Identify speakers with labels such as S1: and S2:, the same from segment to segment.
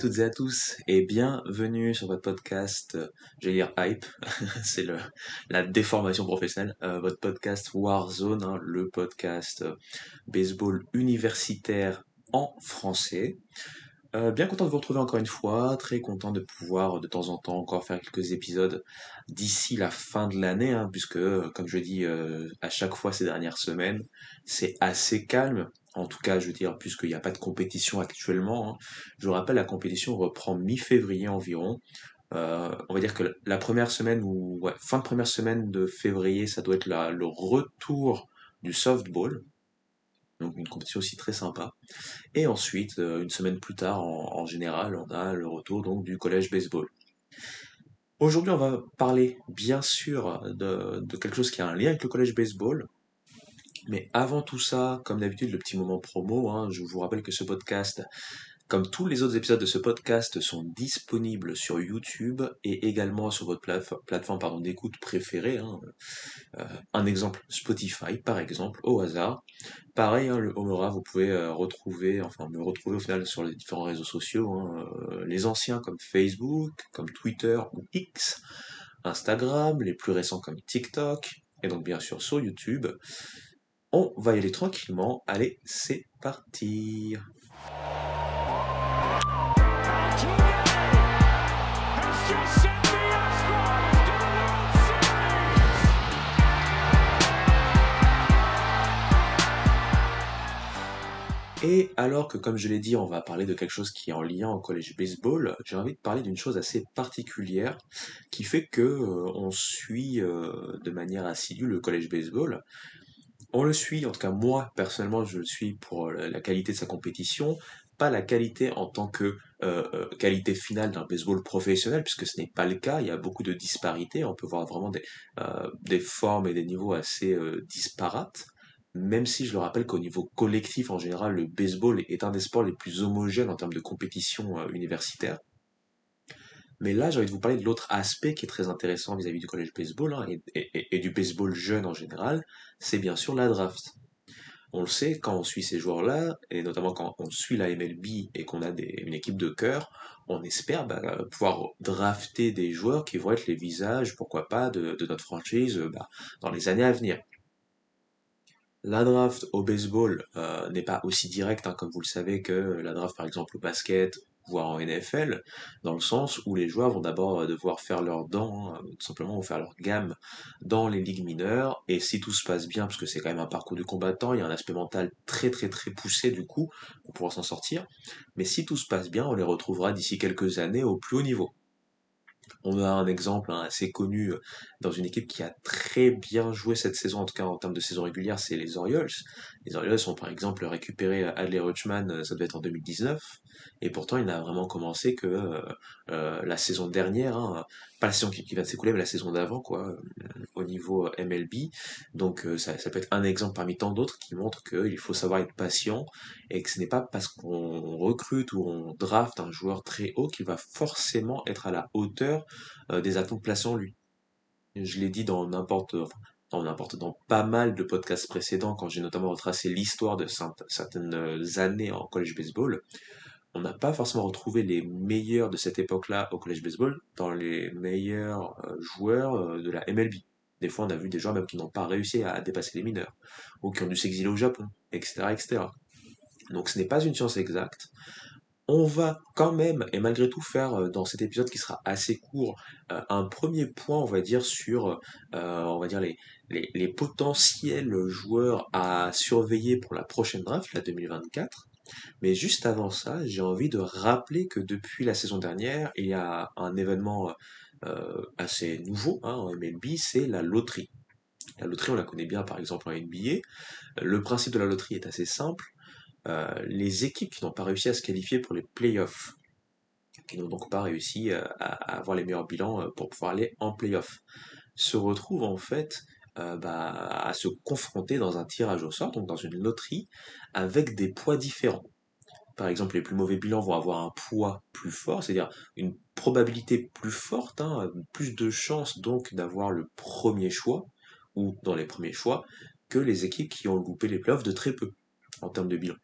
S1: toutes et à tous et bienvenue sur votre podcast, Je euh, j'allais dire Hype, c'est le, la déformation professionnelle, euh, votre podcast Warzone, hein, le podcast euh, baseball universitaire en français. bien content de vous retrouver encore une fois, très content de pouvoir de temps en temps encore faire quelques épisodes d'ici la fin de l'année, hein, puisque comme je dis à chaque fois ces dernières semaines, c'est assez calme en tout cas, je veux dire, puisqu'il n'y a pas de compétition actuellement, hein, je vous rappelle, la compétition reprend mi-février environ. Euh, on va dire que la première semaine ou fin de première semaine de février, ça doit être le retour du softball. Donc une compétition aussi très sympa. Et ensuite, euh, une semaine plus tard, en, général, on a le retour donc du collège baseball. Aujourd'hui, on va parler bien sûr de, de quelque chose qui a un lien avec le collège baseball, mais avant tout ça, comme d'habitude, le petit moment promo, hein. je vous rappelle que ce podcast, comme tous les autres épisodes de ce podcast, sont disponibles sur YouTube et également sur votre plateforme d'écoute préférée. Hein. Euh, un exemple, Spotify, par exemple, au hasard. Pareil, hein, le Homora, vous pouvez euh, retrouver, enfin me retrouver au final sur les différents réseaux sociaux, euh, les anciens comme Facebook, comme Twitter ou X. Instagram, les plus récents comme TikTok, et donc bien sûr sur YouTube. On va y aller tranquillement. Allez, c'est parti. Et alors que, comme je l'ai dit, on va parler de quelque chose qui est en lien au collège baseball, j'ai envie de parler d'une chose assez particulière qui fait que euh, on suit euh, de manière assidue le collège baseball on le suit, en tout cas moi personnellement je le suis pour euh, la qualité de sa compétition, pas la qualité en tant que euh, euh, qualité finale d'un baseball professionnel, puisque ce n'est pas le cas, il y a beaucoup de disparités, on peut voir vraiment des, des formes et des niveaux assez disparates, même si je le rappelle qu'au niveau collectif en général, le baseball est un des sports les plus homogènes en termes de compétition universitaire. Mais là, j'ai envie de vous parler de l'autre aspect qui est très intéressant vis-à-vis du collège baseball hein, et, du baseball jeune en général, c'est bien sûr la draft. On le sait, quand on suit ces joueurs-là, et notamment quand on suit la MLB et qu'on a une équipe de cœur, on espère bah, pouvoir drafter des joueurs qui vont être les visages, pourquoi pas, de, notre franchise euh, bah, dans les années à venir. La draft au baseball euh, n'est pas aussi directe, hein, comme vous le savez, que la draft par exemple au basket voire en NFL, dans le sens où les joueurs vont d'abord euh, devoir faire leurs dents, hein, euh, tout simplement, vont faire leur gamme dans les ligues mineures, et si tout se passe bien, parce que c'est quand même un parcours du combattant, il y a un aspect mental très très très poussé du coup, on pourra s'en sortir, mais si tout se passe bien, on les retrouvera d'ici quelques années au plus haut niveau. On a un exemple hein, assez connu euh, dans une équipe qui a très bien joué cette saison, en tout cas en termes de saison régulière, c'est les Orioles. Les Orioles ont par exemple récupéré Adley Rutschman, ça devait être en 2019. Et pourtant, il n'a vraiment commencé que euh, euh, la saison dernière, hein. pas la saison qui, va s'écouler, mais la saison d'avant, quoi, euh, au niveau MLB. Donc, ça, peut être un exemple parmi tant d'autres qui montre qu'il faut savoir être patient et que ce n'est pas parce qu'on recrute ou on draft un joueur très haut qu'il va forcément être à la hauteur des attentes placées en lui. Je l'ai dit dans n'importe, dans pas mal de podcasts précédents, quand j'ai notamment retracé l'histoire de certaines années en college baseball, on n'a pas forcément retrouvé les meilleurs de cette époque-là au collège baseball dans les meilleurs euh, joueurs euh, de la MLB. Des fois, on a vu des joueurs même qui n'ont pas réussi à dépasser les mineurs, ou qui ont dû s'exiler au Japon, etc., etc. Donc ce n'est pas une science exacte. On va quand même, et malgré tout, faire euh, dans cet épisode qui sera assez court, un premier point, on va dire, sur on va dire les, les, les potentiels joueurs à surveiller pour la prochaine draft, la 2024. Mais juste avant ça, j'ai envie de rappeler que depuis la saison dernière, il y a un événement euh, assez nouveau hein, en MLB, c'est la loterie. La loterie, on la connaît bien par exemple en NBA. Le principe de la loterie est assez simple. Euh, les équipes qui n'ont pas réussi à se qualifier pour les playoffs, qui n'ont donc pas réussi euh, à, à, avoir les meilleurs bilans pour pouvoir aller en playoffs, se retrouvent en fait euh, bah, à se confronter dans un tirage au sort, donc dans une loterie, avec des poids différents. Par exemple, les plus mauvais bilans vont avoir un poids plus fort, c'est-à-dire une probabilité plus forte, hein, plus de chances donc d'avoir le premier choix, ou dans les premiers choix, que les équipes qui ont loupé les playoffs de très peu en termes de bilan.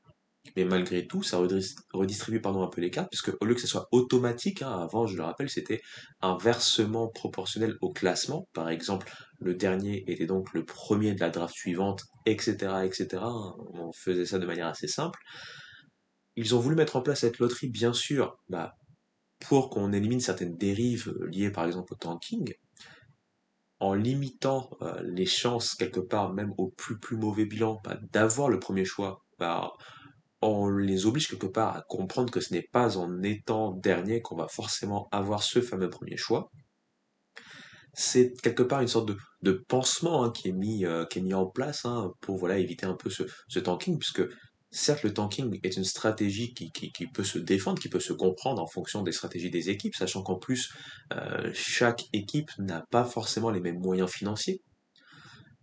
S1: Mais malgré tout, ça redistribue pardon, un peu les cartes, puisque au lieu que ce soit automatique, hein, avant je le rappelle, c'était un versement proportionnel au classement. Par exemple, le dernier était donc le premier de la draft suivante, etc., etc. On faisait ça de manière assez simple. Ils ont voulu mettre en place cette loterie, bien sûr, bah, pour qu'on élimine certaines dérives liées par exemple au tanking, en limitant euh, les chances quelque part, même au plus plus mauvais bilan, bah, d'avoir le premier choix. Bah, on les oblige quelque part à comprendre que ce n'est pas en étant dernier qu'on va forcément avoir ce fameux premier choix c'est quelque part une sorte de, de pansement hein, qui, est mis, euh, qui est mis en place hein, pour voilà, éviter un peu ce, ce, tanking, puisque certes le tanking est une stratégie qui, qui, qui, peut se défendre, qui peut se comprendre en fonction des stratégies des équipes, sachant qu'en plus euh, chaque équipe n'a pas forcément les mêmes moyens financiers.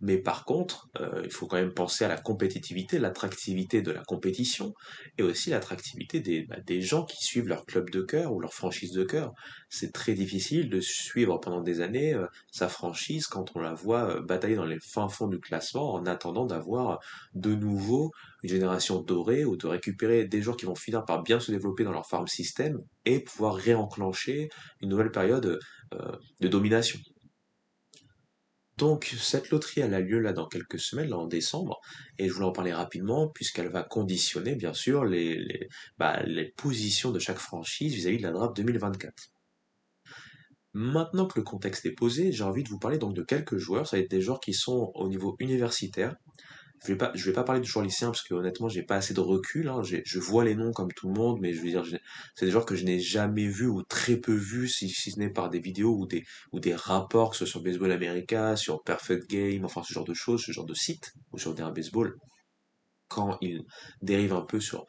S1: Mais par contre, euh, il faut quand même penser à la compétitivité, l'attractivité de la compétition et aussi l'attractivité bah, des, gens qui suivent leur club de cœur ou leur franchise de cœur. C'est très difficile de suivre pendant des années euh, sa franchise quand on la voit euh, batailler dans les fins fonds du classement en attendant d'avoir de nouveau une génération dorée ou de récupérer des joueurs qui vont finir par bien se développer dans leur farm system et pouvoir réenclencher une nouvelle période de domination. Donc cette loterie, elle a lieu là dans quelques semaines, là en décembre, et je voulais en parler rapidement puisqu'elle va conditionner bien sûr les, bah, positions de chaque franchise vis-à-vis de la draft 2024. Maintenant que le contexte est posé, j'ai envie de vous parler donc de quelques joueurs, ça va être des joueurs qui sont au niveau universitaire, je vais pas, vais pas parler de joueurs lycéen parce que honnêtement, j'ai pas assez de recul. Hein. Je vois les noms comme tout le monde, mais je veux dire, c'est des joueurs que je n'ai jamais vus ou très peu vus, si, ce n'est par des vidéos ou des, rapports, que ce soit sur Baseball America, sur Perfect Game, enfin ce genre de choses, ce genre de site, ou sur Baseball, quand ils dérivent un peu sur,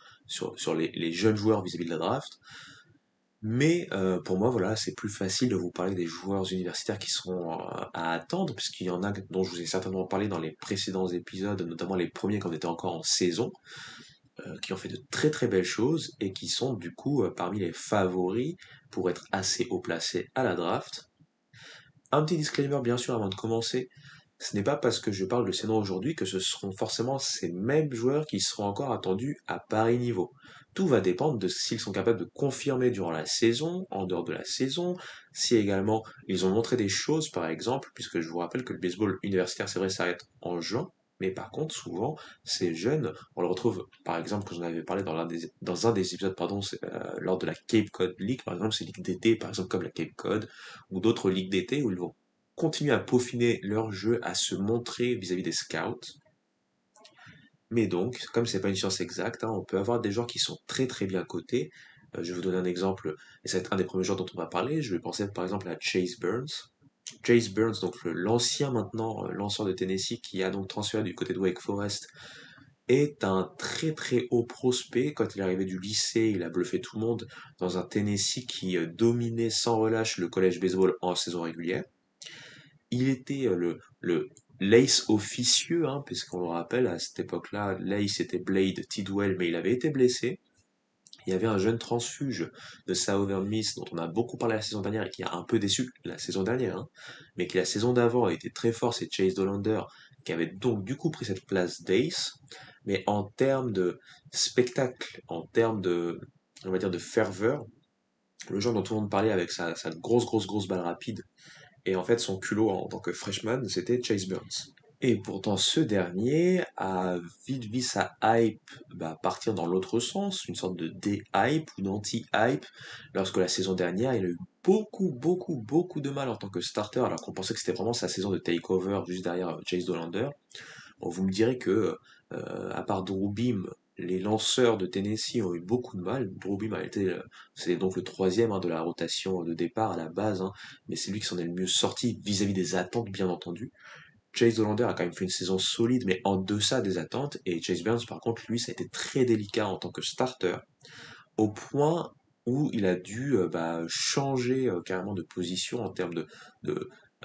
S1: les, jeunes joueurs vis à -vis de la draft. Mais euh, pour moi, voilà, c'est plus facile de vous parler des joueurs universitaires qui seront euh, à attendre, puisqu'il y en a dont je vous ai certainement parlé dans les précédents épisodes, notamment les premiers quand on était encore en saison, euh, qui ont fait de très très belles choses et qui sont du coup parmi les favoris pour être assez haut placés à la draft. Un petit disclaimer bien sûr avant de commencer. Ce n'est pas parce que je parle de ces noms aujourd'hui que ce seront forcément ces mêmes joueurs qui seront encore attendus à Paris niveau. Tout va dépendre de s'ils sont capables de confirmer durant la saison, en dehors de la saison, si également ils ont montré des choses, par exemple, puisque je vous rappelle que le baseball universitaire, c'est vrai, s'arrête en juin, mais par contre, souvent, ces jeunes, on le retrouve, par exemple, que j'en avais parlé dans, un des, dans un des épisodes, pardon, euh, lors de la Cape Cod League, par exemple, c'est ligue d'été, par exemple, comme la Cape Cod, ou d'autres ligues d'été, où ils vont continuer à peaufiner leur jeu, à se montrer vis à -vis des scouts, mais donc, comme c'est pas une science exacte, hein, on peut avoir des joueurs qui sont très très bien cotés. Euh, je vais vous donner un exemple, et ça va être un des premiers joueurs dont on va parler. Je vais penser par exemple à Chase Burns. Chase Burns, donc l'ancien maintenant euh, lanceur de Tennessee qui a donc transféré du côté de Wake Forest, est un très très haut prospect. Quand il est arrivé du lycée, il a bluffé tout le monde dans un Tennessee qui euh, dominait sans relâche le collège baseball en saison régulière. Il était le Lace officieux, hein, puisqu'on le rappelle, à cette époque-là, Lace était Blade Tidwell, mais il avait été blessé. Il y avait un jeune transfuge de Southern Miss dont on a beaucoup parlé la saison dernière et qui a un peu déçu la saison dernière, hein, mais qui la saison d'avant a été très fort, c'est Chase Dolander, qui avait donc du coup pris cette place d'Ace. Mais en termes de spectacle, en termes de, on va dire, de ferveur, le genre dont tout le monde parlait avec sa grosse, grosse, grosse balle rapide, et en fait, son culot en tant que freshman, c'était Chase Burns. Et pourtant, ce dernier a vite vu sa hype bah, partir dans l'autre sens, une sorte de dé-hype ou d'anti-hype, lorsque la saison dernière, il a eu beaucoup, beaucoup, beaucoup de mal en tant que starter, alors qu'on pensait que c'était vraiment sa saison de takeover juste derrière euh, Chase Dolander. vous me direz que, euh, à part Drew Bim les lanceurs de Tennessee ont eu beaucoup de mal. Beam a été, euh, c'est donc le troisième hein, de la rotation euh, de départ à la base, hein, mais c'est lui qui s'en est le mieux sorti vis-à-vis des attentes, bien entendu. Chase Hollander a quand même fait une saison solide, mais en deçà des attentes. Et Chase Burns, par contre, lui, ça a été très délicat en tant que starter, au point où il a dû euh, bah, changer carrément de position en termes de,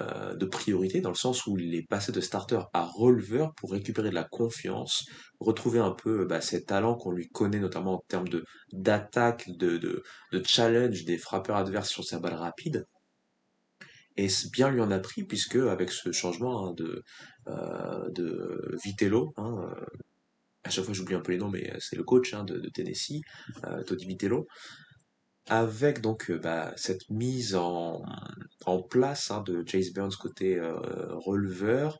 S1: euh, de priorité, dans le sens où il est passé de starter à releveur pour récupérer de la confiance, retrouver un peu bah, ses talents qu'on lui connaît, notamment en termes de, d'attaque, de, de, challenge des frappeurs adverses sur sa balle rapide. Et bien lui en a pris, puisque avec ce changement hein, euh, de, Vitello, hein, euh, à chaque fois j'oublie un peu les noms, mais c'est le coach hein, de, Tennessee, euh, Tony Vitello, avec donc euh, bah, cette mise en, place hein, de Jace Burns côté euh, releveur,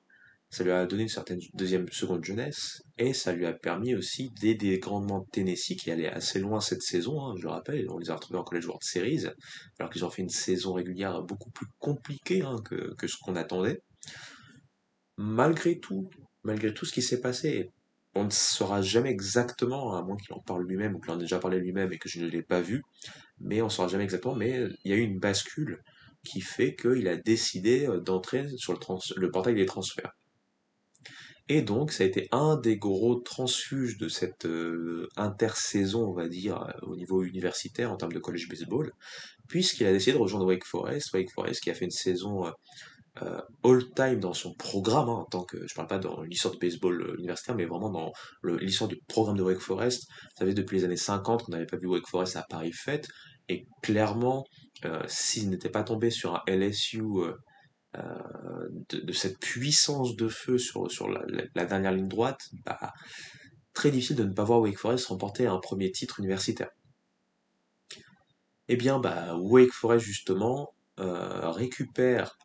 S1: ça lui a donné une certaine deuxième seconde jeunesse et ça lui a permis aussi d'aider grandement Tennessee qui allait assez loin cette saison. Hein, je le rappelle, on les a retrouvés en collège de Series alors qu'ils ont fait une saison régulière beaucoup plus compliquée hein, que, ce qu'on attendait. Malgré tout, malgré tout ce qui s'est passé, on ne saura jamais exactement, à moins qu'il en parle lui-même ou qu'il en ait déjà parlé lui-même et que je ne l'ai pas vu, mais on ne saura jamais exactement, mais il y a eu une bascule qui fait qu'il a décidé euh, d'entrer sur le, portail des transferts. Et donc, ça a été un des gros transfuges de cette euh, intersaison, on va dire, euh, au niveau universitaire en termes de college baseball, puisqu'il a décidé de rejoindre Wake Forest. Wake Forest qui a fait une saison euh, all-time dans son programme, je hein, en tant que, je parle pas dans l'histoire de baseball euh, universitaire, mais vraiment dans l'histoire du programme de Wake Forest. Vous savez, depuis les années 50, on n'avait pas vu Wake Forest à Paris Fête, et clairement, euh, s'il n'était pas tombé sur un LSU euh, de, cette puissance de feu sur, sur la, dernière ligne droite, bah, très difficile de ne pas voir Wake Forest remporter un premier titre universitaire. Eh bien, bah, Wake Forest, justement, récupère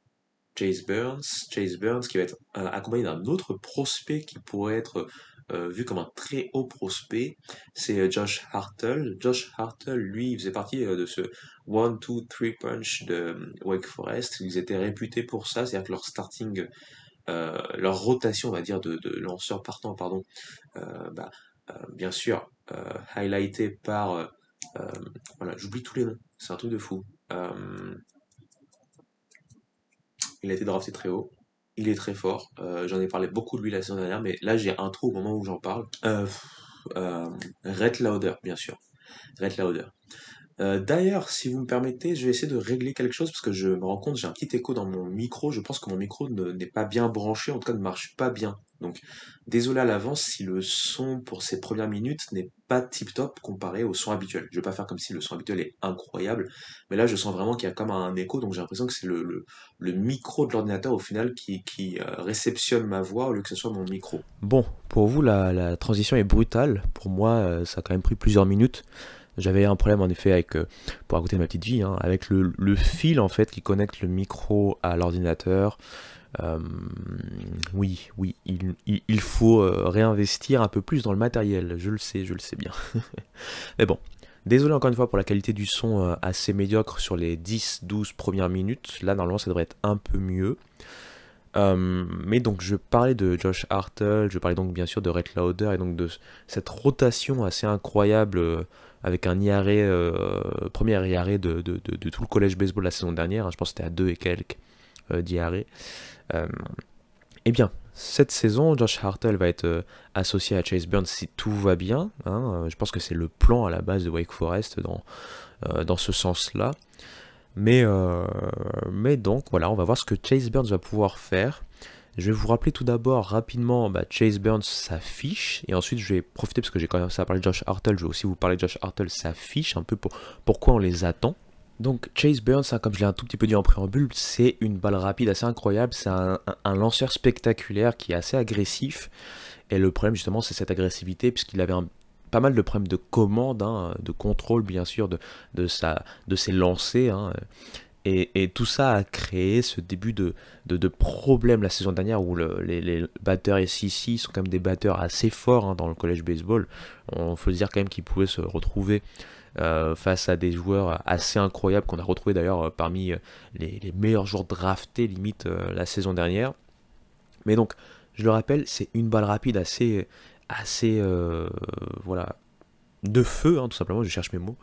S1: Chase Burns. Chase Burns qui va être euh, accompagné d'un autre prospect qui pourrait être euh, vu comme un très haut prospect, c'est euh, Josh Hartle. Josh Hartle, lui, faisait partie de ce 1, 2, 3 punch de Wake Forest. Ils étaient réputés pour ça, c'est-à-dire que leur starting, leur rotation, on va dire, de, lanceurs partants, pardon, bah, bien sûr, highlighté par. voilà, j'oublie tous les noms, c'est un truc de fou. Il a été drafté très haut. Il est très fort. Euh, j'en ai parlé beaucoup de lui la saison dernière, mais là j'ai un trou au moment où j'en parle. Euh, euh, Red bien sûr. Red Lauder. Euh, d'ailleurs, si vous me permettez, je vais essayer de régler quelque chose parce que je me rends compte, j'ai un petit écho dans mon micro. Je pense que mon micro n'est pas bien branché, en tout cas ne marche pas bien. Donc, désolé à l'avance si le son pour ces premières minutes n'est pas tip top comparé au son habituel. Je vais pas faire comme si le son habituel est incroyable, mais là je sens vraiment qu'il y a comme un écho, donc j'ai l'impression que c'est le, micro de l'ordinateur au final qui, euh, réceptionne ma voix au lieu que ce soit mon micro. Bon, pour vous, la, transition est brutale. Pour moi, euh, ça a quand même pris plusieurs minutes. J'avais un problème en effet avec, euh, pour raconter ma petite vie, hein, avec le, le, fil en fait qui connecte le micro à l'ordinateur. Euh, oui, oui, il, il, faut euh, réinvestir un peu plus dans le matériel, je le sais, je le sais bien. Mais bon, désolé encore une fois pour la qualité du son assez médiocre sur les 10-12 premières minutes. Là, normalement, ça devrait être un peu mieux. mais donc je parlais de Josh Hartle, je parlais donc bien sûr de Red Lauder et donc de cette rotation assez incroyable avec un IRA, euh, premier IRA de, tout le collège baseball la saison dernière, hein, je pense que c'était à deux et quelques euh, d'IRA. Euh, eh bien, cette saison, Josh Hartle va être euh, associé à Chase Burns si tout va bien. Hein, je pense que c'est le plan à la base de Wake Forest dans, dans ce sens-là. Mais, mais donc, voilà, on va voir ce que Chase Burns va pouvoir faire. Je vais vous rappeler tout d'abord rapidement bah, Chase Burns, s'affiche, et ensuite je vais profiter parce que j'ai commencé à parler de Josh Hartle, je vais aussi vous parler de Josh Hartle, s'affiche, un peu pour pourquoi on les attend. Donc Chase Burns, hein, comme je l'ai un tout petit peu dit en préambule, c'est une balle rapide assez incroyable, c'est un, lanceur spectaculaire qui est assez agressif, et le problème justement c'est cette agressivité, puisqu'il avait pas mal de problèmes de commande, hein, de contrôle bien sûr de, de, sa, de ses lancers. Hein. Et, tout ça a créé ce début de, de, problème la saison dernière où les, les, batteurs ici sont quand même des batteurs assez forts hein, dans le collège baseball. On faut dire quand même qu'ils pouvaient se retrouver euh, face à des joueurs assez incroyables qu'on a retrouvé d'ailleurs euh, parmi euh, les, meilleurs joueurs draftés limite la saison dernière. Mais donc, je le rappelle, c'est une balle rapide assez, assez voilà, de feu, hein, tout simplement, je cherche mes mots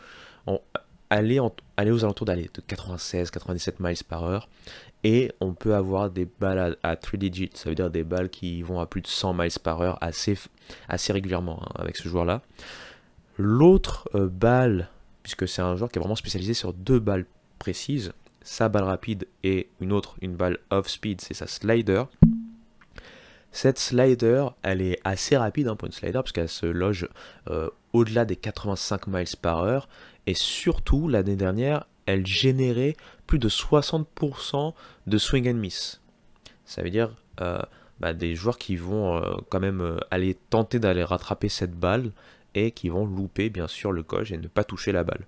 S1: aller, aux alentours d'aller de 96, 97 miles par heure. Et on peut avoir des balles à, 3 digits, ça veut dire des balles qui vont à plus de 100 miles par heure assez, régulièrement hein, avec ce joueur-là. L'autre euh, balle, puisque c'est un joueur qui est vraiment spécialisé sur deux balles précises, sa balle rapide et une autre, une balle off-speed, c'est sa slider. Cette slider, elle est assez rapide un hein, pour une slider, parce qu'elle se loge euh, au-delà des 85 miles par heure, et surtout, l'année dernière, elle générait plus de 60% de swing and miss. Ça veut dire euh, bah, des joueurs qui vont euh, quand même euh, aller tenter d'aller rattraper cette balle et qui vont louper bien sûr le coche et ne pas toucher la balle.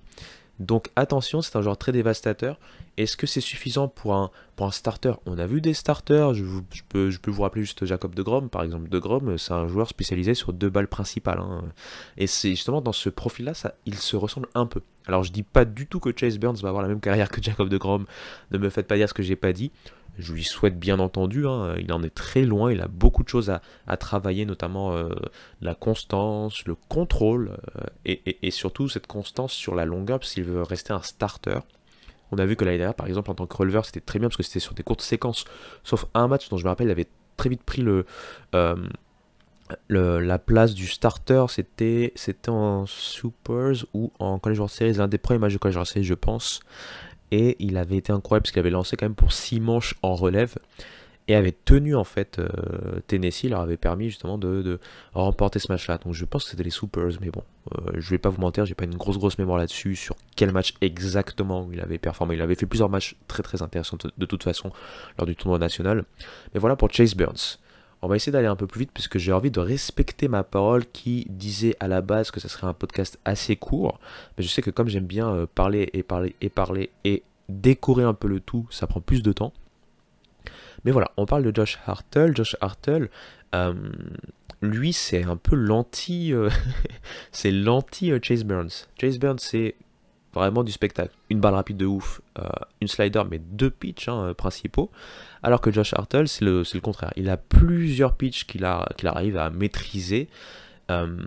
S1: Donc attention, c'est un joueur très dévastateur. Est-ce que c'est suffisant pour un, pour un starter On a vu des starters, je, peux, vous rappeler juste Jacob de Grom, par exemple. De Grom, euh, c'est un joueur spécialisé sur deux balles principales. Hein. Et c'est justement dans ce profil-là, il se ressemble un peu. Alors je dis pas du tout que Chase Burns va avoir la même carrière que Jacob de Grom, ne me faites pas dire ce que j'ai pas dit. Je lui souhaite bien entendu, hein, il en est très loin, il a beaucoup de choses à, travailler, notamment euh, la constance, le contrôle euh, et, surtout cette constance sur la longueur s'il veut rester un starter. On a vu que l'année dernière, par exemple, en tant que releveur, c'était très bien parce que c'était sur des courtes séquences, sauf un match dont je me rappelle, il avait très vite pris le, euh, la place du starter, c'était en Supers ou en College World Series, l'un des premiers matchs de College World Series, je pense et il avait été incroyable parce qu'il avait lancé quand même pour 6 manches en relève et avait tenu en fait Tennessee. Euh, Tennessee leur avait permis justement de, remporter ce match là donc je pense que c'était les Supers mais bon euh, je vais pas vous mentir j'ai pas une grosse grosse mémoire là dessus sur quel match exactement il avait performé il avait fait plusieurs matchs très très intéressants de toute façon lors du tournoi national mais voilà pour Chase Burns on va essayer d'aller un peu plus vite puisque j'ai envie de respecter ma parole qui disait à la base que ce serait un podcast assez court. Mais je sais que comme j'aime bien euh, parler et parler et parler et décorer un peu le tout, ça prend plus de temps. Mais voilà, on parle de Josh Hartle. Josh Hartle, euh, lui, c'est un peu l'anti, euh, c'est l'anti Chase Burns. Chase Burns, c'est Vraiment du spectacle. Une balle rapide de ouf, euh, une slider, mais deux pitchs hein, principaux. Alors que Josh Hartle, c'est le, contraire. Il a plusieurs pitchs qu'il arrive à maîtriser. Euh,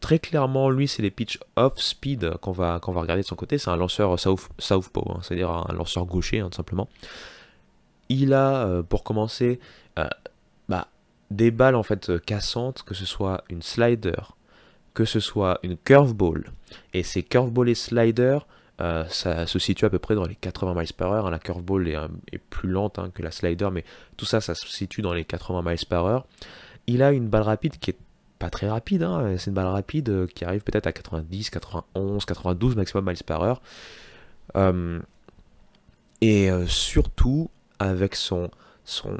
S1: très clairement, lui, c'est les pitchs off-speed qu'on va, va regarder de son côté. C'est un lanceur south, southpaw, hein, c'est-à-dire un lanceur gaucher, hein, tout simplement. Il a, euh, pour commencer, bah, des balles en fait cassantes, que ce soit une slider, que ce soit une curveball, et ces curveball et slider, euh, ça se situe à peu près dans les 80 miles par heure. Hein, la curveball est, euh, est plus lente hein, que la slider, mais tout ça, ça se situe dans les 80 miles par heure. Il a une balle rapide qui est pas très rapide, hein. c'est une balle rapide euh, qui arrive peut-être à 90, 91, 92 maximum miles par heure. et surtout, avec son, son,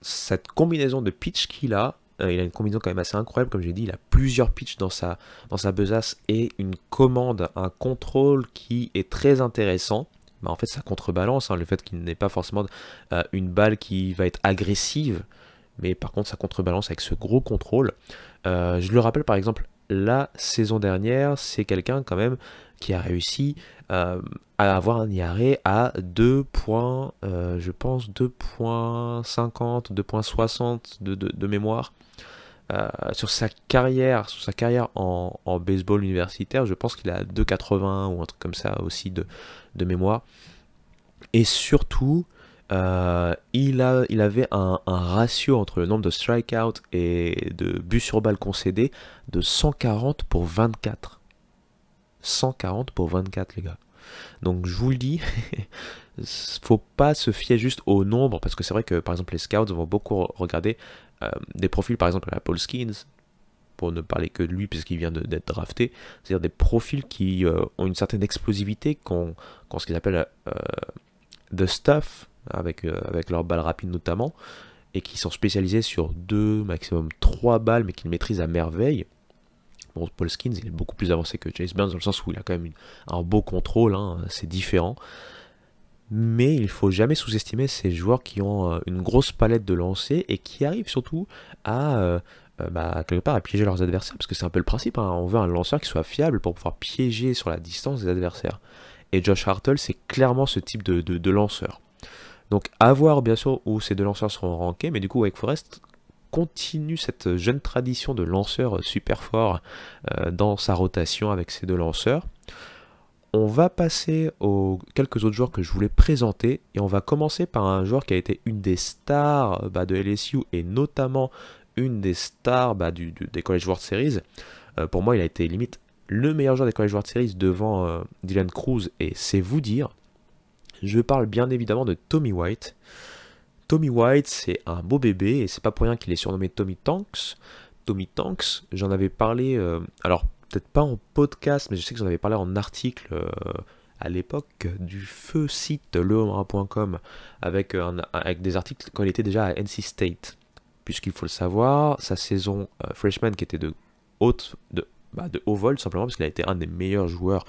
S1: cette combinaison de pitch qu'il a, euh, il a une combinaison quand même assez incroyable, comme j'ai dit, il a plusieurs pitches dans sa, dans sa besace et une commande, un contrôle qui est très intéressant. Bah, en fait, ça contrebalance hein, le fait qu'il n'ait pas forcément euh, une balle qui va être agressive, mais par contre, ça contrebalance avec ce gros contrôle. Euh, je le rappelle par exemple, la saison dernière, c'est quelqu'un quand même qui a réussi euh, à avoir un IRA à 2. Points, euh, je pense 2.50, 2.60 de, mémoire. Euh, sur sa carrière, sur sa carrière en, baseball universitaire, je pense qu'il a 2,80 ou un truc comme ça aussi de, mémoire. Et surtout, il, a, il avait un, un, ratio entre le nombre de strikeouts et de buts sur balle concédés de 140 pour 24. 140 pour 24, les gars. Donc je vous le dis, faut pas se fier juste au nombre, parce que c'est vrai que par exemple les scouts vont beaucoup regarder euh, des profils, par exemple la Paul Skins, pour ne parler que de lui puisqu'il vient d'être drafté, c'est-à-dire des profils qui euh, ont une certaine explosivité, qui ont, ce qu'ils appellent euh, the stuff, avec, avec leurs balles rapides notamment, et qui sont spécialisés sur deux, maximum trois balles, mais qu'ils maîtrisent à merveille. Paul Skins, il est beaucoup plus avancé que James Burns dans le sens où il a quand même un beau contrôle, hein, c'est différent. Mais il faut jamais sous-estimer ces joueurs qui ont euh, une grosse palette de lancers et qui arrivent surtout à euh, euh, bah, quelque part à piéger leurs adversaires parce que c'est un peu le principe. Hein. on veut un lanceur qui soit fiable pour pouvoir piéger sur la distance des adversaires. Et Josh Hartle, c'est clairement ce type de, lanceur. Donc à voir bien sûr où ces deux lanceurs seront rankés, mais du coup avec Forest, continue cette jeune tradition de lanceur super fort euh, dans sa rotation avec ses deux lanceurs. On va passer aux quelques autres joueurs que je voulais présenter et on va commencer par un joueur qui a été une des stars bah, de LSU et notamment une des stars bah, du, des College World Series. Euh, pour moi, il a été limite le meilleur joueur des College World Series devant euh, Dylan Cruz et c'est vous dire. Je parle bien évidemment de Tommy White. Tommy White, c'est un beau bébé et c'est pas pour rien qu'il est surnommé Tommy Tanks. Tommy Tanks, j'en avais parlé, euh, alors peut-être pas en podcast, mais je sais que j'en avais parlé en article euh, à l'époque du feu site lehomera.com avec, avec des articles quand il était déjà à NC State. Puisqu'il faut le savoir, sa saison euh, freshman qui était de haute, de, bah, de haut vol simplement, parce qu'il a été un des meilleurs joueurs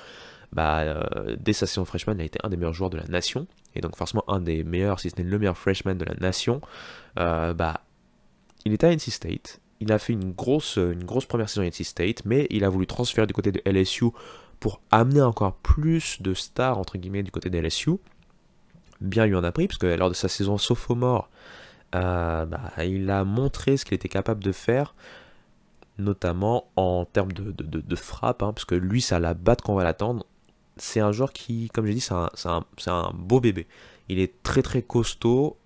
S1: bah, euh, dès sa saison freshman, il a été un des meilleurs joueurs de la nation, et donc forcément un des meilleurs, si ce n'est le meilleur freshman de la nation. Euh, bah, il était à NC State, il a fait une grosse, une grosse première saison à NC State, mais il a voulu transférer du côté de LSU pour amener encore plus de stars, entre guillemets, du côté de LSU. Bien lui en a pris, parce que lors de sa saison sophomore, euh, bah, il a montré ce qu'il était capable de faire notamment en termes de, frappe, hein, parce que lui, ça la batte qu'on va l'attendre c'est un joueur qui, comme j'ai dit, c'est un, beau bébé. Il est très très costaud,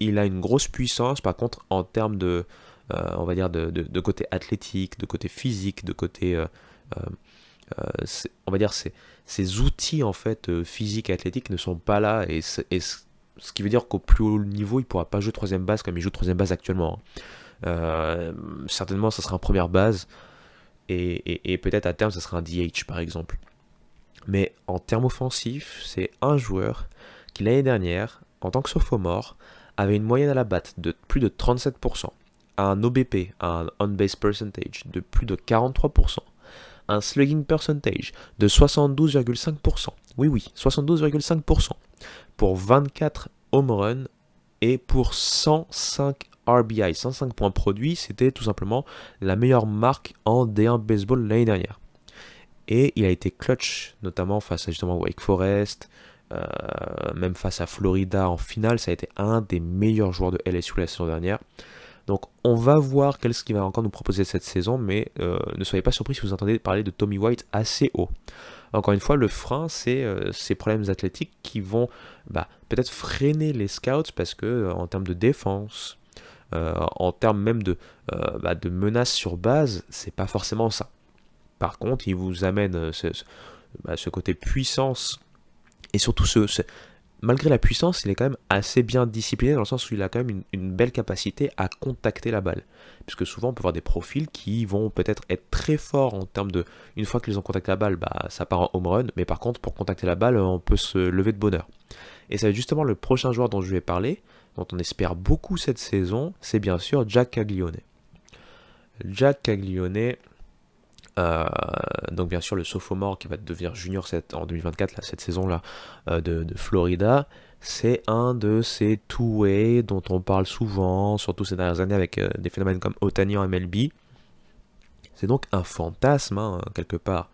S1: il a une grosse puissance, par contre, en termes de, euh, on va dire, de, côté athlétique, de côté physique, de côté, euh, euh, on va dire, ces, outils en fait physiques et athlétiques ne sont pas là, et, ce qui veut dire qu'au plus haut niveau, il ne pourra pas jouer troisième base comme il joue troisième base actuellement. Hein. certainement, ça sera en première base, et, peut-être à terme, ce sera un DH par exemple. Mais en termes offensifs, c'est un joueur qui l'année dernière, en tant que sophomore, avait une moyenne à la batte de plus de 37%, un OBP, un on-base percentage de plus de 43%, un slugging percentage de 72,5%, oui oui, 72,5%, pour 24 home runs et pour 105 RBI, 105 points produits, c'était tout simplement la meilleure marque en D1 baseball l'année dernière. Et il a été clutch, notamment face à justement Wake Forest, euh, même face à Florida en finale. Ça a été un des meilleurs joueurs de LSU la saison dernière. Donc on va voir quest ce qu'il va encore nous proposer cette saison, mais euh, ne soyez pas surpris si vous entendez parler de Tommy White assez haut. Encore une fois, le frein, c'est euh, ces problèmes athlétiques qui vont bah, peut-être freiner les scouts parce que en termes de défense, en termes même de, bah, de menaces sur base, c'est pas forcément ça. Par contre, il vous amène euh, bah, ce, côté puissance et surtout ce, malgré la puissance, il est quand même assez bien discipliné dans le sens où il a quand même une, belle capacité à contacter la balle. Puisque souvent, on peut voir des profils qui vont peut-être être très forts en termes de. Une fois qu'ils ont contacté la balle, bah, ça part en home run, mais par contre, pour contacter la balle, on peut se lever de bonheur. Et ça justement le prochain joueur dont je vais parler, dont on espère beaucoup cette saison, c'est bien sûr Jack Caglione. Jack Caglione, euh, donc bien sûr le sophomore qui va devenir junior cette, en 2024, là, cette saison-là, euh, de, Florida c'est un de ces two-way dont on parle souvent, surtout ces dernières années avec euh, des phénomènes comme Otani en MLB. C'est donc un fantasme, hein, quelque part,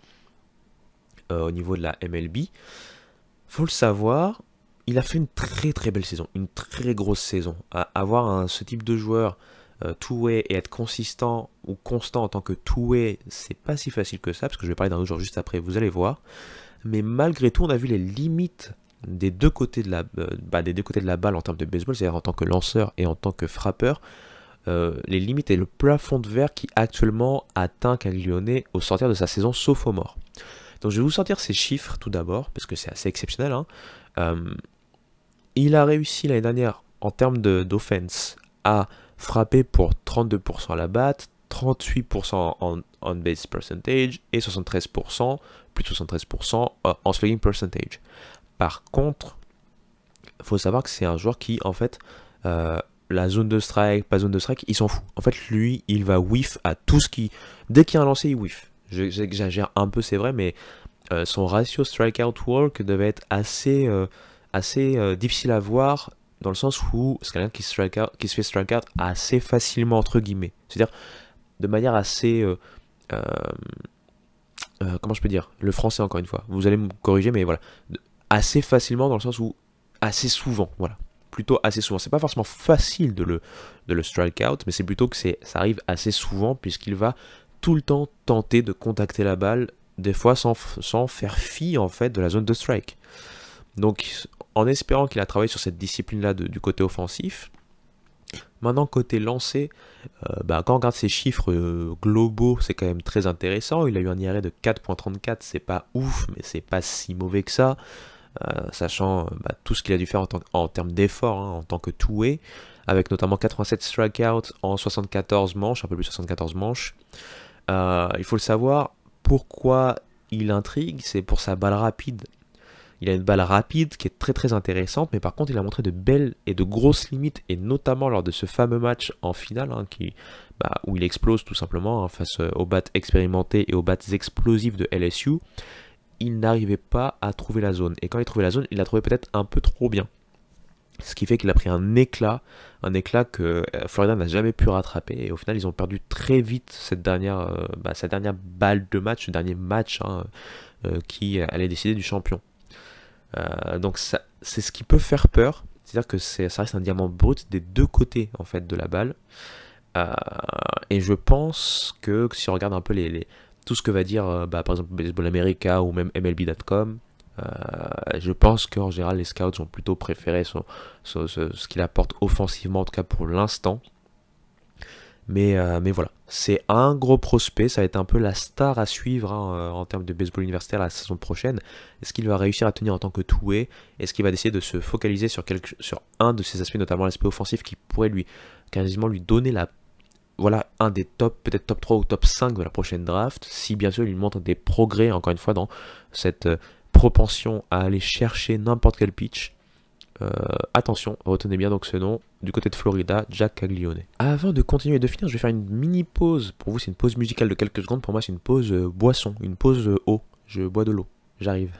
S1: au niveau de la MLB. Faut le savoir, il a fait une très très belle saison, une très grosse saison. À avoir ce type de joueur euh, two et être consistant ou constant en tant que toué c'est pas si facile que ça, parce que je vais parler d'un autre genre juste après, vous allez voir. Mais malgré tout, on a vu les limites des deux côtés de la, euh, bah, des deux côtés de la balle en termes de baseball, c'est-à-dire en tant que lanceur et en tant que frappeur. Euh, les limites et le plafond de verre qui actuellement atteint Caglione au sortir de sa saison sauf mort Donc je vais vous sortir ces chiffres tout d'abord, parce que c'est assez exceptionnel. Hein. il a réussi l'année dernière en termes d'offense à frappé pour 32% à la batte, 38% en base percentage et 73%, plus 73% euh, en slugging percentage. Par contre, il faut savoir que c'est un joueur qui, en fait, euh, la zone de strike, pas zone de strike, il s'en fout. En fait, lui, il va whiff à tout ce qui... Dès qu'il y a un lancer, il whiff. J'exagère un peu, c'est vrai, mais euh, son ratio strikeout-walk devait être assez, assez difficile à voir dans le sens où c'est quelqu'un qui, strike qui se fait strike out assez facilement, entre guillemets. C'est-à-dire de manière assez... Euh, euh, euh, comment je peux dire Le français, encore une fois. Vous allez me corriger, mais voilà. Assez facilement dans le sens où... Assez souvent, voilà. Plutôt assez souvent. C'est pas forcément facile de le, le strike out, mais c'est plutôt que ça arrive assez souvent puisqu'il va tout le temps tenter de contacter la balle, des fois sans, sans faire fi en fait de la zone de strike. Donc en espérant qu'il a travaillé sur cette discipline-là du côté offensif. Maintenant, côté lancé, euh, bah, quand on regarde ses chiffres euh, globaux, c'est quand même très intéressant. Il a eu un IRA de 4.34, c'est pas ouf, mais c'est pas si mauvais que ça. Euh, sachant bah, tout ce qu'il a dû faire en, en termes d'efforts, hein, en tant que toué, avec notamment 87 strikeouts en 74 manches, un peu plus 74 manches. il faut le savoir, pourquoi il intrigue, c'est pour sa balle rapide il a une balle rapide qui est très très intéressante, mais par contre il a montré de belles et de grosses limites, et notamment lors de ce fameux match en finale, hein, bah, où il explose tout simplement hein, face euh, aux bats expérimentés et aux bats explosifs de LSU. Il n'arrivait pas à trouver la zone, et quand il trouvait la zone, il la trouvait peut-être un peu trop bien. Ce qui fait qu'il a pris un éclat, un éclat que euh, Florida n'a jamais pu rattraper. Et au final, ils ont perdu très vite cette dernière, euh, bah, dernière balle de match, ce dernier match hein, qui allait décider du champion. Euh, donc c'est ce qui peut faire peur, c'est-à-dire que ça reste un diamant brut des deux côtés en fait de la balle. Euh, et je pense que si on regarde un peu les, tout ce que va dire euh, bah, par exemple Baseball America ou même MLB.com, je pense qu'en général les scouts ont plutôt préféré ce, ce qu'il apporte offensivement en tout cas pour l'instant. Mais, euh, mais voilà, c'est un gros prospect, ça va être un peu la star à suivre hein, euh, en termes de baseball universitaire la saison prochaine. Est-ce qu'il va réussir à tenir en tant que toué Est-ce qu'il va essayer de se focaliser sur, sur un de ses aspects, notamment l'aspect offensif, qui pourrait lui quasiment lui donner la voilà un des top, peut-être top 3 ou top 5 de la prochaine draft, si bien sûr il montre des progrès, encore une fois, dans cette euh, propension à aller chercher n'importe quel pitch euh, attention, retenez bien donc ce nom, du côté de Florida, Jack Caglione. Avant de continuer et de finir, je vais faire une mini pause. Pour vous, c'est une pause musicale de quelques secondes. Pour moi, c'est une pause euh, boisson, une pause euh, eau. Je bois de l'eau. J'arrive.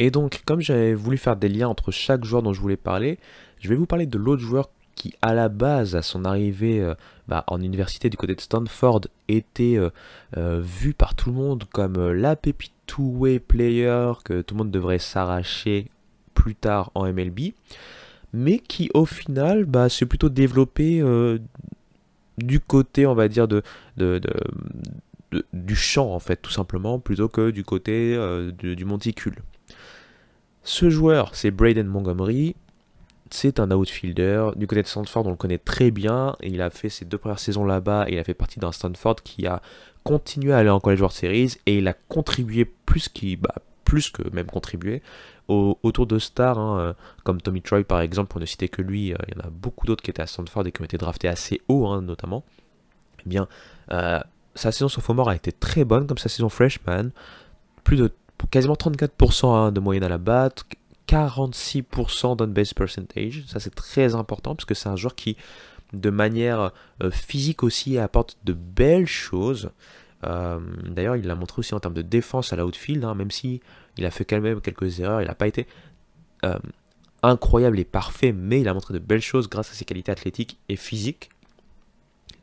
S1: Et donc, comme j'avais voulu faire des liens entre chaque joueur dont je voulais parler, je vais vous parler de l'autre joueur qui, à la base, à son arrivée euh, bah, en université du côté de Stanford, était euh, euh, vu par tout le monde comme la pépite two-way player que tout le monde devrait s'arracher plus tard en MLB, mais qui, au final, bah, s'est plutôt développé du côté, on va dire, de, du champ, en fait, tout simplement, plutôt que du côté du monticule. Ce joueur, c'est Braden Montgomery. C'est un outfielder du côté de Stanford, on le connaît très bien. Il a fait ses deux premières saisons là-bas et il a fait partie d'un Stanford qui a continué à aller en College World Series et il a contribué plus, bah, plus que même contribué au, autour de stars hein, euh, comme Tommy Troy par exemple, pour ne citer que lui. Euh, il y en a beaucoup d'autres qui étaient à Stanford et qui ont été draftés assez haut hein, notamment. Eh bien, euh, sa saison sophomore a été très bonne comme sa saison freshman. Plus de quasiment 34% hein, de moyenne à la batte, 46% d'un base percentage. Ça, c'est très important parce que c'est un joueur qui, de manière euh, physique aussi, apporte de belles choses. Euh, d'ailleurs, il l'a montré aussi en termes de défense à l'outfield, hein, même si il a fait quand même quelques erreurs, il n'a pas été euh, incroyable et parfait, mais il a montré de belles choses grâce à ses qualités athlétiques et physiques.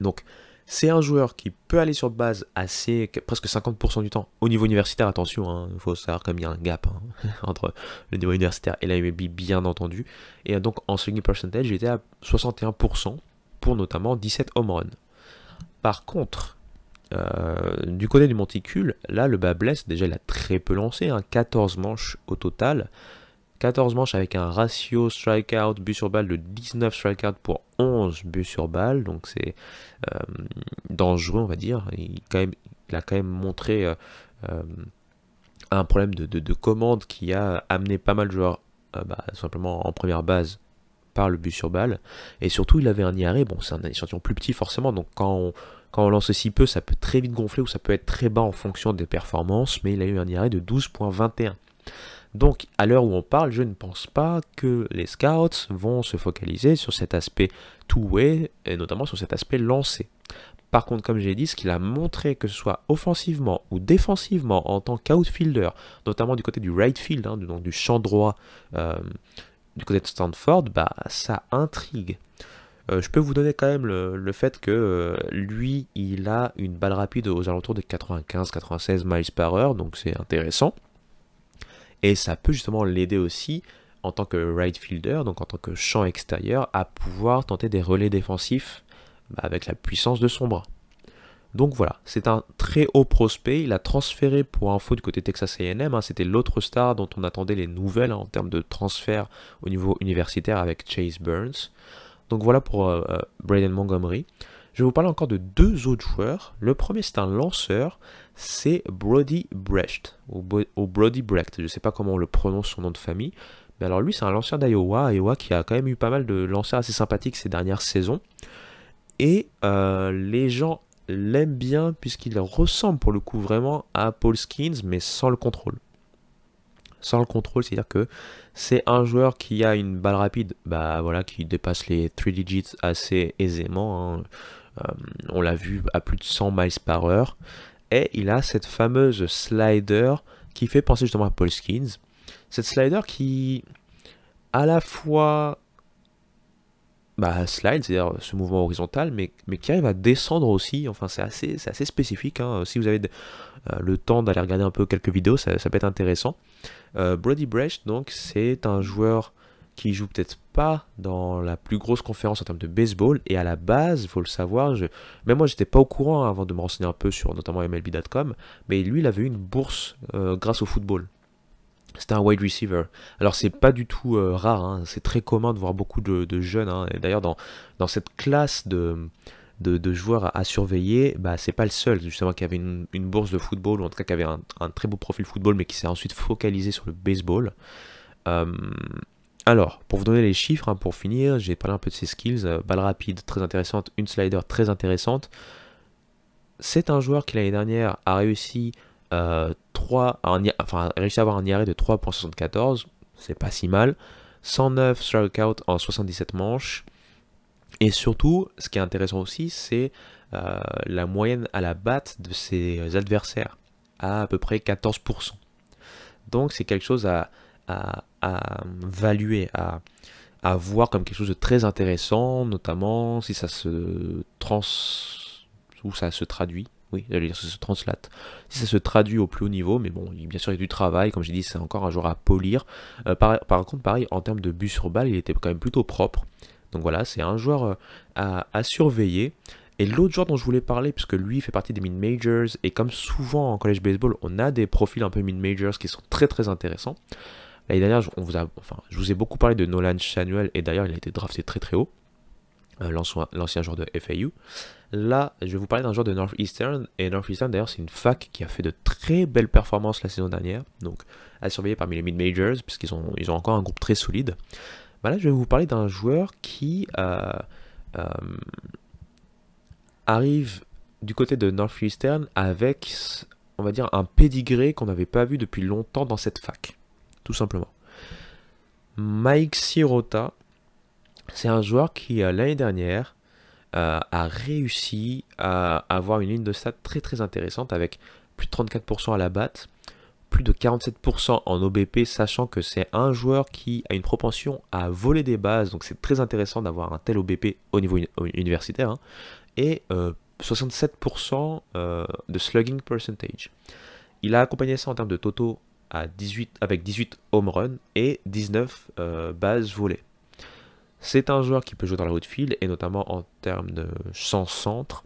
S1: Donc, c'est un joueur qui peut aller sur base assez, presque 50% du temps au niveau universitaire. Attention, il hein, faut savoir comme il y a un gap hein, entre le niveau universitaire et la bien entendu. Et euh, donc en swinging percentage, j'étais à 61% pour notamment 17 home runs. Par contre, euh, du côté du monticule, là, le blesse, déjà, il a très peu lancé, 14 hein, manches au total. 14 manches avec un ratio strikeout but sur balle de 19 strikeout pour 11 buts sur balle. Donc c'est euh, dangereux, on va dire. Il, quand même, il a quand même montré euh, euh, un problème de, de, commande qui a amené pas mal de joueurs bah, simplement en première base par le but sur balle. Et surtout, il avait un IRA. Bon, c'est un échantillon plus petit forcément. Donc quand on, quand on lance si peu, ça peut très vite gonfler ou ça peut être très bas en fonction des performances. Mais il a eu un IRA de 12.21. Donc à l'heure où on parle, je ne pense pas que les scouts vont se focaliser sur cet aspect two-way et notamment sur cet aspect lancé. Par contre, comme j'ai dit, ce qu'il a montré, que ce soit offensivement ou défensivement en tant qu'outfielder, notamment du côté du right field, hein, donc du champ droit euh, du côté de Stanford, bah, ça intrigue. Euh, je peux vous donner quand même le, fait que euh, lui, il a une balle rapide aux alentours de 95-96 miles par heure, donc c'est intéressant. Et ça peut justement l'aider aussi en tant que right fielder, donc en tant que champ extérieur, à pouvoir tenter des relais défensifs bah, avec la puissance de son bras. Donc voilà, c'est un très haut prospect. Il a transféré pour info du côté Texas AM. Hein. C'était l'autre star dont on attendait les nouvelles hein, en termes de transfert au niveau universitaire avec Chase Burns. Donc voilà pour Brayden euh, euh, Braden Montgomery. Je vais vous parler encore de deux autres joueurs. Le premier, c'est un lanceur, c'est Brody Brecht, ou, Brody Brecht, je ne sais pas comment on le prononce son nom de famille. Mais alors lui, c'est un lanceur d'Iowa, Iowa qui a quand même eu pas mal de lanceurs assez sympathiques ces dernières saisons. Et euh, les gens l'aiment bien puisqu'il ressemble pour le coup vraiment à Paul Skins, mais sans le contrôle sans le contrôle, c'est-à-dire que c'est un joueur qui a une balle rapide, bah voilà, qui dépasse les 3 digits assez aisément. Hein. Euh, on l'a vu à plus de 100 miles par heure. Et il a cette fameuse slider qui fait penser justement à Paul Skins. Cette slider qui, à la fois bah, slide, c'est-à-dire ce mouvement horizontal, mais, mais qui arrive à descendre aussi. Enfin, c'est assez, assez spécifique. Hein. Si vous avez euh, le temps d'aller regarder un peu quelques vidéos, ça, peut être intéressant. Euh, Brody Brecht, donc, c'est un joueur qui joue peut-être pas dans la plus grosse conférence en termes de baseball. Et à la base, il faut le savoir, même moi, j'étais pas au courant hein, avant de me renseigner un peu sur notamment MLB.com, mais lui, il avait une bourse euh, grâce au football. C'était un wide receiver. Alors c'est pas du tout euh, rare, hein. c'est très commun de voir beaucoup de, jeunes. Hein. Et d'ailleurs dans, dans cette classe de, de, joueurs à, surveiller, bah, c'est pas le seul justement qui avait une, bourse de football, ou en tout cas qui avait un, très beau profil football, mais qui s'est ensuite focalisé sur le baseball. Euh, alors, pour vous donner les chiffres, hein, pour finir, j'ai parlé un peu de ses skills, Balles euh, balle rapide très intéressante, une slider très intéressante. C'est un joueur qui l'année dernière a réussi, euh, réussi à avoir un IRA de 3.74, c'est pas si mal, 109 strikeouts en 77 manches, et surtout, ce qui est intéressant aussi, c'est euh, la moyenne à la batte de ses adversaires, à à peu près 14%. Donc c'est quelque chose à, à, valuer, à, à voir comme quelque chose de très intéressant, notamment si ça se trans ou ça se traduit. Oui, se translate. Si ça se traduit au plus haut niveau, mais bon, bien sûr, il y a du travail. Comme j'ai dit, c'est encore un jour à polir. Euh, par, par, contre, pareil, en termes de but sur balle, il était quand même plutôt propre. Donc voilà, c'est un joueur euh, à, à surveiller. Et l'autre joueur dont je voulais parler, puisque lui fait partie des mid-majors, et comme souvent en college baseball, on a des profils un peu mid-majors qui sont très très intéressants, L'année dernière, je vous ai beaucoup parlé de Nolan Chanuel, et d'ailleurs, il a été drafté très très haut, euh, l'ancien joueur de FAU. Là, je vais vous parler d'un joueur de Northeastern, et Northeastern, d'ailleurs, c'est une fac qui a fait de très belles performances la saison dernière, donc à surveiller parmi les mid-majors, puisqu'ils ont, ont encore un groupe très solide. Bah là, je vais vous parler d'un joueur qui euh, euh, arrive du côté de Northeastern avec, on va dire, un pédigré qu'on n'avait pas vu depuis longtemps dans cette fac tout simplement. Mike Sirota, c'est un joueur qui, euh, l'année dernière, euh, a réussi à avoir une ligne de stats très très intéressante avec plus de 34% à la batte, plus de 47% en OBP, sachant que c'est un joueur qui a une propension à voler des bases, donc c'est très intéressant d'avoir un tel OBP au niveau universitaire, hein, et 67% euh, de slugging percentage. Il a accompagné ça en termes de totaux 18, avec 18 home runs et 19 euh, bases volées. C'est un joueur qui peut jouer dans la haute file et notamment en termes de sans centre.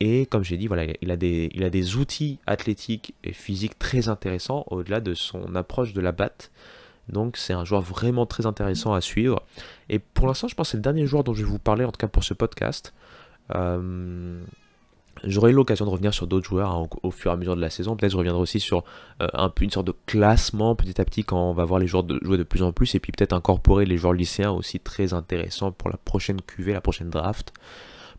S1: Et comme j'ai dit, voilà, il a, des, il a des outils athlétiques et physiques très intéressants au-delà de son approche de la batte. Donc c'est un joueur vraiment très intéressant à suivre. Et pour l'instant, je pense que c'est le dernier joueur dont je vais vous parler, en tout cas pour ce podcast. Euh, J'aurai l'occasion de revenir sur d'autres joueurs hein, au, fur et à mesure de la saison. Peut-être je reviendrai aussi sur euh, une sorte de classement petit à petit quand on va voir les joueurs de, jouer de plus en plus. Et puis peut-être incorporer les joueurs lycéens aussi très intéressants pour la prochaine QV, la prochaine draft.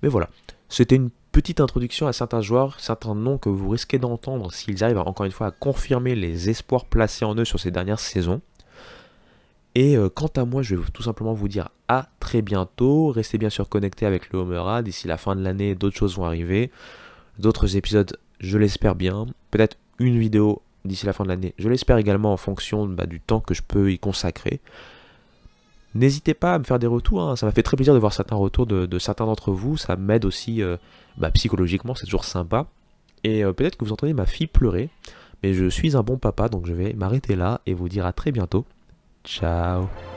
S1: Mais voilà, c'était une petite introduction à certains joueurs, certains noms que vous risquez d'entendre s'ils arrivent encore une fois à confirmer les espoirs placés en eux sur ces dernières saisons. Et euh, quant à moi, je vais tout simplement vous dire à très bientôt. Restez bien sûr connectés avec le homerad, D'ici la fin de l'année, d'autres choses vont arriver. D'autres épisodes, je l'espère bien. Peut-être une vidéo d'ici la fin de l'année. Je l'espère également en fonction bah, du temps que je peux y consacrer. N'hésitez pas à me faire des retours, hein. ça m'a fait très plaisir de voir certains retours de, certains d'entre vous, ça m'aide aussi euh, bah, psychologiquement, c'est toujours sympa. Et euh, peut-être que vous entendez ma fille pleurer, mais je suis un bon papa, donc je vais m'arrêter là et vous dire à très bientôt. ciao